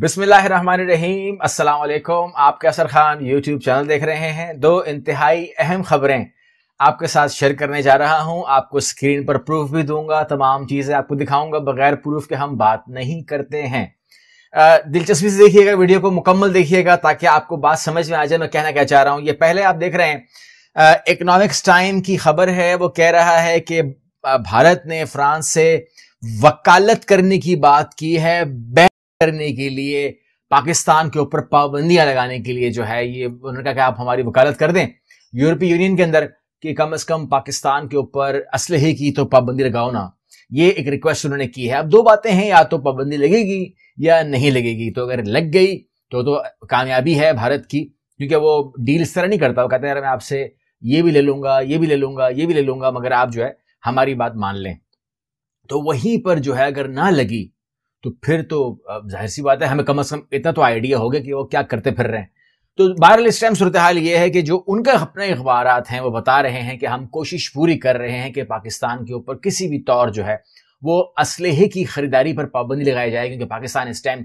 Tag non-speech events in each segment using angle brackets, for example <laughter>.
बिसमीम असलकुम आप कैसर खान यूट्यूब चैनल देख रहे हैं दो इंतहाई अहम खबरें आपके साथ शेयर करने जा रहा हूं आपको स्क्रीन पर प्रूफ भी दूंगा तमाम चीज़ें आपको दिखाऊंगा बगैर प्रूफ के हम बात नहीं करते हैं दिलचस्पी से देखिएगा वीडियो को मुकम्मल देखिएगा ताकि आपको बात समझ में आ जाए मैं कहना क्या चाह रहा हूँ ये पहले आप देख रहे हैं इकोनॉमिक्स टाइम की खबर है वो कह रहा है कि भारत ने फ्रांस से वकालत करने की बात की है करने के लिए पाकिस्तान के ऊपर पाबंदियां लगाने के लिए जो है ये उन्होंने कहा कि आप हमारी वकालत कर दें यूरोपीय यूनियन के अंदर कि कम अज कम पाकिस्तान के ऊपर असलहे की तो पाबंदी लगाओ ना ये एक रिक्वेस्ट उन्होंने की है अब दो बातें हैं या तो पाबंदी लगेगी या नहीं लगेगी तो अगर लग गई तो तो कामयाबी है भारत की क्योंकि वो डील इस तरह नहीं करता वो कहते हैं यार मैं आपसे ये भी ले लूंगा ये भी ले लूंगा ये भी ले लूंगा मगर आप जो है हमारी बात मान लें तो वहीं पर जो है अगर ना लगी तो फिर तो जाहिर सी बात है हमें कम अज कम इतना तो आइडिया हो गया कि वो क्या करते फिर रहे हैं तो बहरहाल इस टाइम सूरत हाल ये है कि जो उनके अपने अखबार हैं वो बता रहे हैं कि हम कोशिश पूरी कर रहे हैं कि पाकिस्तान के ऊपर किसी भी तौर जो है वो असलहे की ख़रीदारी पर पाबंदी लगाई जाए क्योंकि पाकिस्तान इस टाइम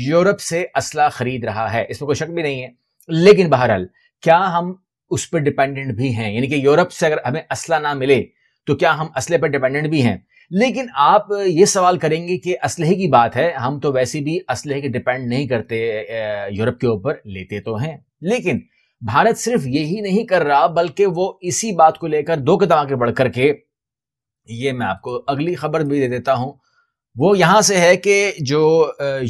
यूरोप से असला खरीद रहा है इसमें कोई शक भी नहीं है लेकिन बहरहाल क्या हम उस पर डिपेंडेंट भी हैं यानी कि यूरोप से अगर हमें असला ना मिले तो क्या हम असले पर डिपेंडेंट भी हैं लेकिन आप ये सवाल करेंगे कि असलहे की बात है हम तो वैसे भी असलहे के डिपेंड नहीं करते यूरोप के ऊपर लेते तो हैं लेकिन भारत सिर्फ यही नहीं कर रहा बल्कि वो इसी बात को लेकर दो कदम आगे बढ़ करके ये मैं आपको अगली खबर भी दे देता हूं वो यहां से है कि जो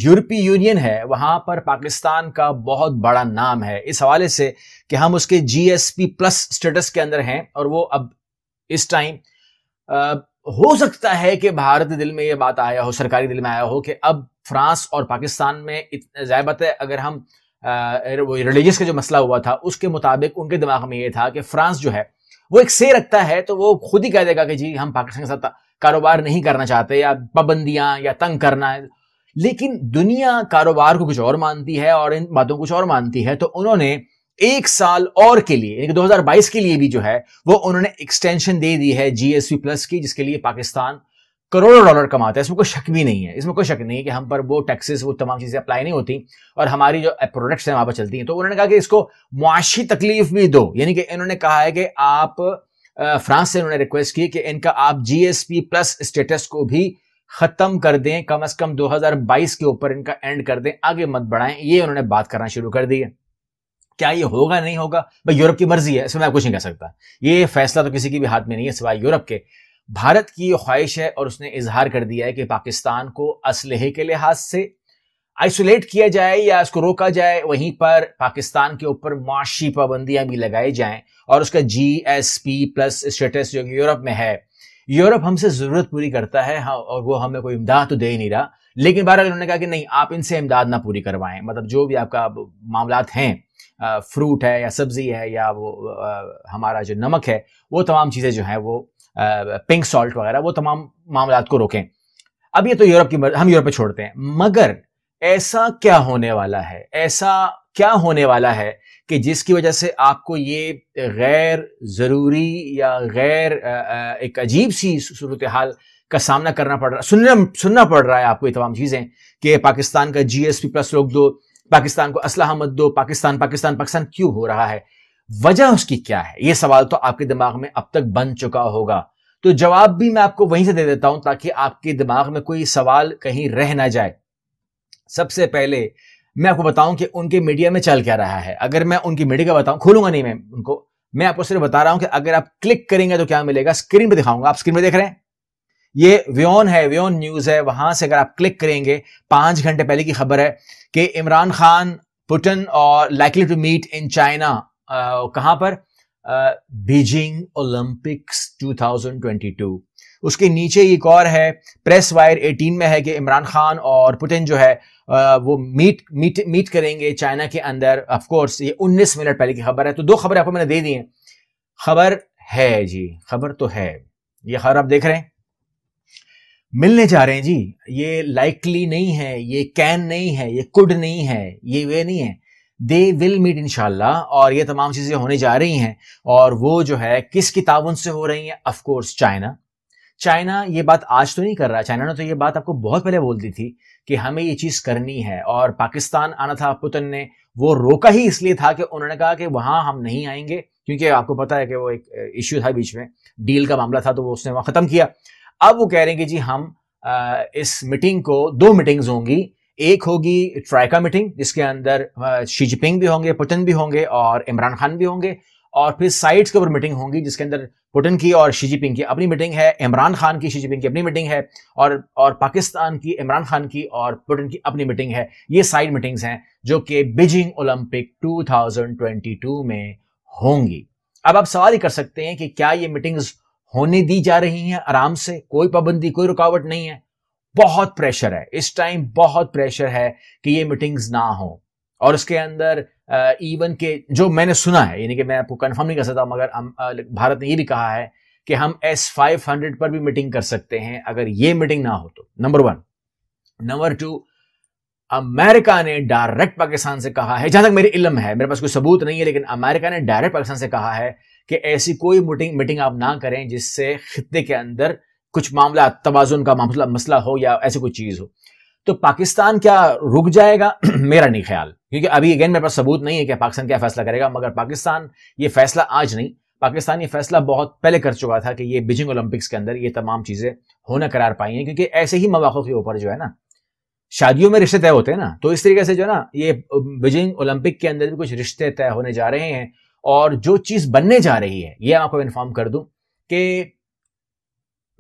यूरोपीय यूनियन है वहां पर पाकिस्तान का बहुत बड़ा नाम है इस हवाले से कि हम उसके जीएसपी प्लस स्टेटस के अंदर हैं और वो अब इस टाइम हो सकता है कि भारत दिल में ये बात आया हो सरकारी दिल में आया हो कि अब फ्रांस और पाकिस्तान में जाहिर बात है अगर हम रिलीजियस का जो मसला हुआ था उसके मुताबिक उनके दिमाग में यह था कि फ्रांस जो है वो एक से रखता है तो वो खुद ही कह देगा कि जी हम पाकिस्तान के साथ कारोबार नहीं करना चाहते या पाबंदियां या तंग करना है लेकिन दुनिया कारोबार को कुछ और मानती है और इन बातों को कुछ और मानती है तो उन्होंने एक साल और के लिए यानी 2022 के लिए भी जो है वो उन्होंने एक्सटेंशन दे दी है जीएसपी प्लस की जिसके लिए पाकिस्तान करोड़ों डॉलर कमाता है इसमें कोई शक भी नहीं है इसमें कोई शक नहीं है कि हम पर वो टैक्सेस वो तमाम चीज़ें अप्लाई नहीं होती और हमारी जो प्रोडक्ट्स हैं वहां पर चलती हैं तो उन्होंने कहा कि इसको मुआशी तकलीफ भी दो यानी कि इन्होंने कहा है कि आप फ्रांस से उन्होंने रिक्वेस्ट की कि इनका आप जीएसपी प्लस स्टेटस को भी खत्म कर दें कम अज कम 2022 के ऊपर इनका एंड कर दें आगे मत बढ़ाएं ये उन्होंने बात करना शुरू कर दी है क्या ये होगा नहीं होगा भाई यूरोप की मर्जी है इसमें मैं कुछ नहीं कह सकता ये फैसला तो किसी के भी हाथ में नहीं है सिवाय यूरोप के भारत की ख्वाहिश है और उसने इजहार कर दिया है कि पाकिस्तान को असलहे के लिहाज से आइसोलेट किया जाए या उसको रोका जाए वहीं पर पाकिस्तान के ऊपर माशी पाबंदियां भी लगाई जाएं और उसका G S P plus status जो यूरोप में है यूरोप हमसे ज़रूरत पूरी करता है हाँ और वो हमें कोई इमदाद तो दे ही नहीं रहा लेकिन बहरहाल उन्होंने कहा कि नहीं आप इनसे इमदाद ना पूरी करवाएं मतलब जो भी आपका मामला हैं फ्रूट है या सब्जी है या वो हमारा जो नमक है वो तमाम चीज़ें जो हैं वो पिंक सॉल्ट वगैरह वो तमाम मामला को रोकें अब ये तो यूरोप की हम यूरोप में छोड़ते हैं मगर ऐसा क्या होने वाला है ऐसा क्या होने वाला है कि जिसकी वजह से आपको ये गैर ज़रूरी या गैर एक अजीब सी सूरत हाल का सामना करना पड़ रहा सुनना सुनना पड़ रहा है आपको ये तमाम चीज़ें कि पाकिस्तान का जी एस प्लस रोक दो पाकिस्तान को असलाह मत दो पाकिस्तान पाकिस्तान पाकिस्तान क्यों हो रहा है वजह उसकी क्या है ये सवाल तो आपके दिमाग में अब तक बन चुका होगा तो जवाब भी मैं आपको वहीं से दे देता हूं ताकि आपके दिमाग में कोई सवाल कहीं रह ना जाए सबसे पहले मैं आपको बताऊं कि उनके मीडिया में चल क्या रहा है अगर मैं उनकी मीडिया का बताऊं खोलूंगा नहीं मैं उनको मैं आपको सिर्फ बता रहा हूं कि अगर आप क्लिक करेंगे तो क्या मिलेगा स्क्रीन पर दिखाऊंगा आप स्क्रीन पर देख रहे हैं ये व्योन है व्योन न्यूज है वहां से अगर आप क्लिक करेंगे पांच घंटे पहले की खबर है कि इमरान खान पुटन और likely to meet in China कहां पर बीजिंग ओलंपिक्स 2022 उसके नीचे एक और है प्रेस वायर 18 में है कि इमरान खान और पुटिन जो है आ, वो मीट मीट मीट करेंगे चाइना के अंदर ऑफ कोर्स ये 19 मिनट पहले की खबर है तो दो खबरें आपको मैंने दे दी हैं खबर है जी खबर तो है ये खबर आप देख रहे हैं मिलने जा रहे हैं जी ये लाइकली नहीं है ये कैन नहीं है ये कुड नहीं है ये वे नहीं है दे विल मीट इनशाला और ये तमाम चीज़ें होने जा रही हैं और वो जो है किस किताब से हो रही है अफकोर्स चाइना चाइना ये बात आज तो नहीं कर रहा चाइना ने तो ये बात आपको बहुत पहले बोल दी थी कि हमें ये चीज़ करनी है और पाकिस्तान आना था पुतन ने वो रोका ही इसलिए था कि उन्होंने कहा कि वहां हम नहीं आएंगे क्योंकि आपको पता है कि वो एक इश्यू था बीच में डील का मामला था तो वो उसने वहां ख़त्म किया अब वो कह रहे हैं कि जी हम आ, इस मीटिंग को दो मीटिंग्स होंगी एक होगी ट्राइका मीटिंग जिसके अंदर शी जिनपिंग भी होंगे पुतिन भी होंगे और इमरान खान भी होंगे और फिर साइड्स के ऊपर मीटिंग होंगी जिसके अंदर पुटिन की और शी जिनपिंग की अपनी मीटिंग है इमरान खान की शी जिनपिंग की अपनी मीटिंग है और और पाकिस्तान की इमरान खान की और पुटिन की अपनी मीटिंग है ये साइड मीटिंग्स हैं जो कि बीजिंग ओलंपिक 2022 में होंगी अब आप सवाल ही कर सकते हैं कि क्या ये मीटिंग्स होने दी जा रही हैं आराम से कोई पाबंदी कोई रुकावट नहीं है बहुत प्रेशर है इस टाइम बहुत प्रेशर है कि ये मीटिंग्स ना हो और उसके अंदर इवन के जो मैंने सुना है यानी कि मैं आपको कंफर्म नहीं कर सकता मगर भारत ने ये भी कहा है कि हम एस फाइव हंड्रेड पर भी मीटिंग कर सकते हैं अगर ये मीटिंग ना हो तो number one number two America ने डायरेक्ट पाकिस्तान से कहा है जहां तक मेरी इलम है मेरे पास कोई सबूत नहीं है लेकिन अमेरिका ने डायरेक्ट पाकिस्तान से कहा है कि ऐसी कोई मीटिंग मीटिंग आप ना करें जिससे खत्े के अंदर कुछ मामला तोज़ुन का मामला मसला हो या ऐसी कोई चीज़ हो तो पाकिस्तान क्या रुक जाएगा <clears throat> मेरा नहीं ख्याल क्योंकि अभी अगेन मेरे पास सबूत नहीं है कि पाकिस्तान क्या फैसला करेगा मगर पाकिस्तान ये फैसला आज नहीं पाकिस्तान ये फैसला बहुत पहले कर चुका था कि ये बीजिंग ओलंपिक्स के अंदर ये तमाम चीज़ें होना करार पाई हैं क्योंकि ऐसे ही मौाक़ों के ऊपर जो है ना शादियों में रिश्ते तय होते हैं ना तो इस तरीके से जो है ना ये बीजिंग ओलंपिक के अंदर भी कुछ रिश्ते तय होने जा रहे हैं और जो चीज़ बनने जा रही है ये आपको इन्फॉर्म कर दूं कि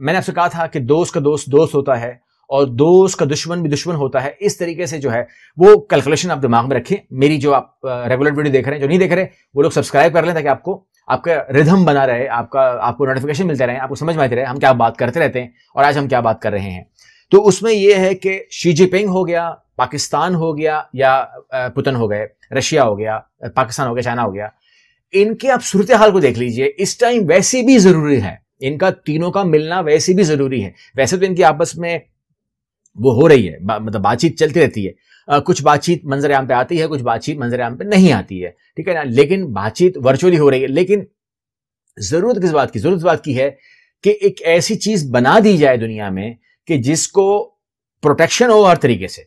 मैंने आपसे कहा था कि दोस्त का दोस्त दोस्त होता है और दोस्त का दुश्मन भी दुश्मन होता है इस तरीके से जो है वो कैलकुलेशन आप दिमाग में रखें मेरी जो आप रेगुलर वीडियो देख रहे हैं जो नहीं देख रहे वो लोग सब्सक्राइब कर लें ताकि आपको आपका रिधम बना रहे आपका आपको नोटिफिकेशन मिलते रहे आपको समझ में आते रहे हम क्या बात करते रहते हैं और आज हम क्या बात कर रहे हैं तो उसमें यह है कि शी जिनपिंग हो गया पाकिस्तान हो गया या पुतन हो गए रशिया हो गया पाकिस्तान हो गया चाइना हो गया इनके आप सूरत हाल को देख लीजिए इस टाइम वैसे भी जरूरी है इनका तीनों का मिलना वैसे भी जरूरी है वैसे तो इनकी आपस में वो हो रही है बा, मतलब बातचीत चलती रहती है आ, कुछ बातचीत मंजर आम पे आती है कुछ बातचीत मंजर आम पे नहीं आती है ठीक है ना लेकिन बातचीत वर्चुअली हो रही है लेकिन जरूरत किस बात की जरूरत बात की है कि एक ऐसी चीज बना दी जाए दुनिया में कि जिसको प्रोटेक्शन हो हर तरीके से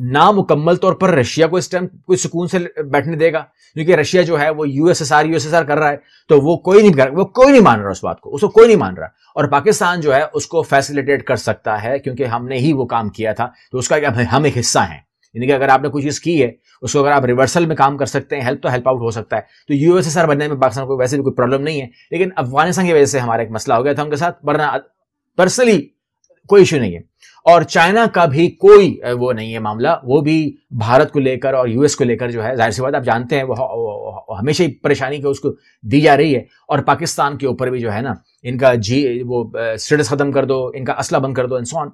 ना मुकम्मल तौर पर रशिया को इस टाइम कोई सुकून से बैठने देगा क्योंकि रशिया जो है वो यूएसएसआर यूएसएसआर कर रहा है तो वो कोई नहीं कर वो कोई नहीं मान रहा उस बात को उसको कोई नहीं मान रहा और पाकिस्तान जो है उसको फैसिलिटेट कर सकता है क्योंकि हमने ही वो काम किया था तो उसका हम एक हिस्सा है यानी कि अगर आपने कोई चीज़ की है उसको अगर आप रिवर्सल में काम कर सकते हैं हेल्प तो हेल्प आउट हो सकता है तो यूएसएसआर बनने में पाकिस्तान को वैसे भी कोई प्रॉब्लम नहीं है लेकिन अफगानिस्तान की वजह से हमारा एक मसला हो गया था उनके साथ वरना पर्सनली कोई इशू नहीं है और चाइना का भी कोई वो नहीं है मामला वो भी भारत को लेकर और यूएस को लेकर जो है जाहिर सी बात आप जानते हैं वो हमेशा ही परेशानी के उसको दी जा रही है और पाकिस्तान के ऊपर भी जो है ना इनका जी वो स्टेटस खत्म कर दो इनका असला बंद कर दो इंसान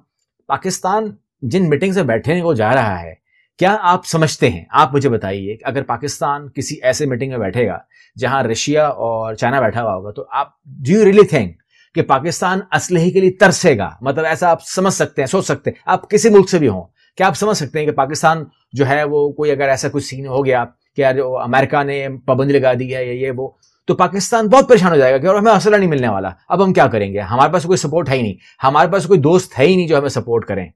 पाकिस्तान जिन मीटिंग में बैठने को जा रहा है क्या आप समझते हैं आप मुझे बताइए कि अगर पाकिस्तान किसी ऐसे मीटिंग में बैठेगा जहां रशिया और चाइना बैठा हुआ होगा तो आप डू यू रियली थिंक कि पाकिस्तान असलहे के लिए तरसेगा मतलब ऐसा आप समझ सकते हैं सोच सकते हैं आप किसी मुल्क से भी हों क्या आप समझ सकते हैं कि पाकिस्तान जो है वो कोई अगर ऐसा कुछ सीन हो गया कि यार अमेरिका ने पाबंदी लगा दी है या ये वो तो पाकिस्तान बहुत परेशान हो जाएगा कि और हमें असला नहीं मिलने वाला अब हम क्या करेंगे हमारे पास कोई सपोर्ट है ही नहीं हमारे पास कोई दोस्त है ही नहीं जो हमें सपोर्ट करें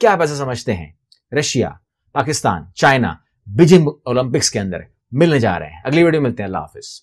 क्या आप ऐसा समझते हैं Russia Pakistan China Beijing Olympics के अंदर मिलने जा रहे हैं अगली वीडियो मिलते हैं अल्लाह हाफिज़